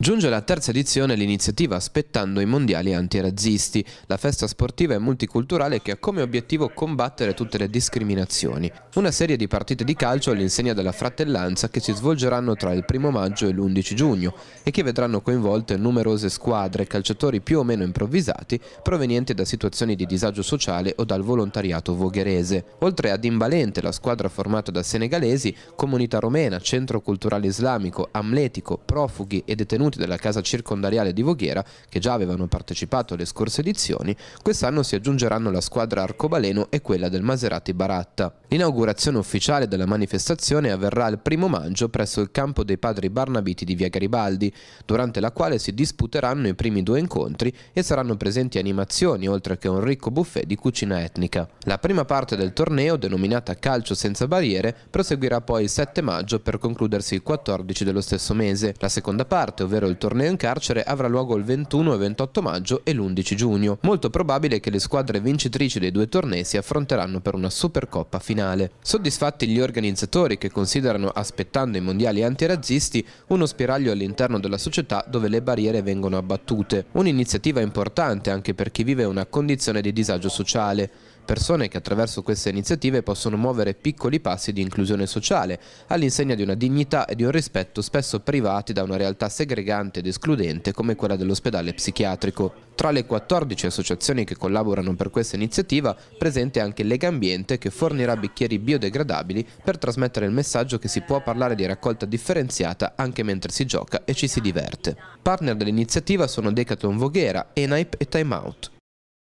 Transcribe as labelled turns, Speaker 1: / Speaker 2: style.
Speaker 1: Giunge la terza edizione l'iniziativa Aspettando i mondiali antirazzisti, la festa sportiva e multiculturale che ha come obiettivo combattere tutte le discriminazioni. Una serie di partite di calcio all'insegna della fratellanza che si svolgeranno tra il 1 maggio e l'11 giugno e che vedranno coinvolte numerose squadre, calciatori più o meno improvvisati, provenienti da situazioni di disagio sociale o dal volontariato vogherese. Oltre ad Imbalente, la squadra formata da senegalesi, comunità romena, centro culturale islamico, amletico, profughi e detenuti detenuti della casa circondariale di Voghera, che già avevano partecipato alle scorse edizioni, quest'anno si aggiungeranno la squadra Arcobaleno e quella del Maserati Baratta. L'inaugurazione ufficiale della manifestazione avverrà il primo maggio presso il campo dei padri Barnabiti di via Garibaldi, durante la quale si disputeranno i primi due incontri e saranno presenti animazioni, oltre che un ricco buffet di cucina etnica. La prima parte del torneo, denominata Calcio senza barriere, proseguirà poi il 7 maggio per concludersi il 14 dello stesso mese. La seconda parte, ovvero ovvero il torneo in carcere, avrà luogo il 21 e 28 maggio e l'11 giugno. Molto probabile che le squadre vincitrici dei due tornei si affronteranno per una Supercoppa finale. Soddisfatti gli organizzatori che considerano, aspettando i mondiali antirazzisti, uno spiraglio all'interno della società dove le barriere vengono abbattute. Un'iniziativa importante anche per chi vive una condizione di disagio sociale persone che attraverso queste iniziative possono muovere piccoli passi di inclusione sociale, all'insegna di una dignità e di un rispetto spesso privati da una realtà segregante ed escludente come quella dell'ospedale psichiatrico. Tra le 14 associazioni che collaborano per questa iniziativa, presente anche Lega Ambiente che fornirà bicchieri biodegradabili per trasmettere il messaggio che si può parlare di raccolta differenziata anche mentre si gioca e ci si diverte. Partner dell'iniziativa sono Decathlon Voghera, Enaip e Time Out.